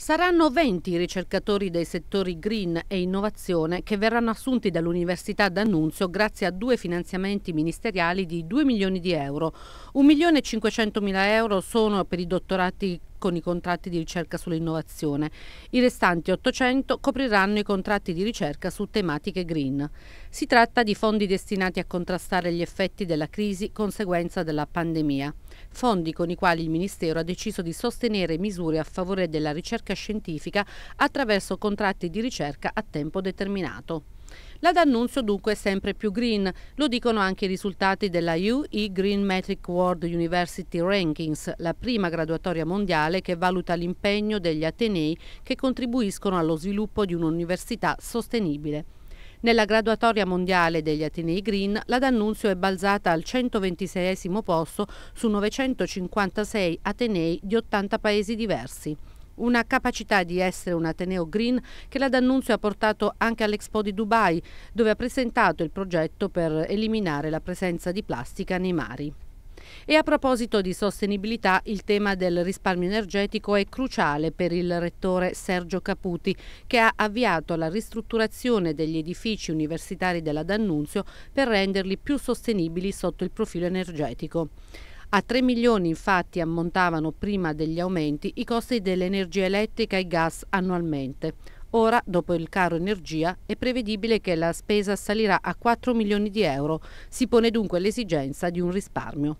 Saranno 20 i ricercatori dei settori green e innovazione che verranno assunti dall'Università d'Annunzio grazie a due finanziamenti ministeriali di 2 milioni di euro. 1 milione e 500 mila euro sono per i dottorati con i contratti di ricerca sull'innovazione. I restanti 800 copriranno i contratti di ricerca su tematiche green. Si tratta di fondi destinati a contrastare gli effetti della crisi conseguenza della pandemia, fondi con i quali il Ministero ha deciso di sostenere misure a favore della ricerca scientifica attraverso contratti di ricerca a tempo determinato. La D'Annunzio dunque è sempre più green, lo dicono anche i risultati della UE Green Metric World University Rankings, la prima graduatoria mondiale che valuta l'impegno degli Atenei che contribuiscono allo sviluppo di un'università sostenibile. Nella graduatoria mondiale degli Atenei Green, la D'Annunzio è balzata al 126 posto su 956 Atenei di 80 paesi diversi una capacità di essere un Ateneo green che la D'Annunzio ha portato anche all'Expo di Dubai, dove ha presentato il progetto per eliminare la presenza di plastica nei mari. E a proposito di sostenibilità, il tema del risparmio energetico è cruciale per il rettore Sergio Caputi, che ha avviato la ristrutturazione degli edifici universitari della D'Annunzio per renderli più sostenibili sotto il profilo energetico. A 3 milioni infatti ammontavano prima degli aumenti i costi dell'energia elettrica e gas annualmente. Ora, dopo il caro energia, è prevedibile che la spesa salirà a 4 milioni di euro. Si pone dunque l'esigenza di un risparmio.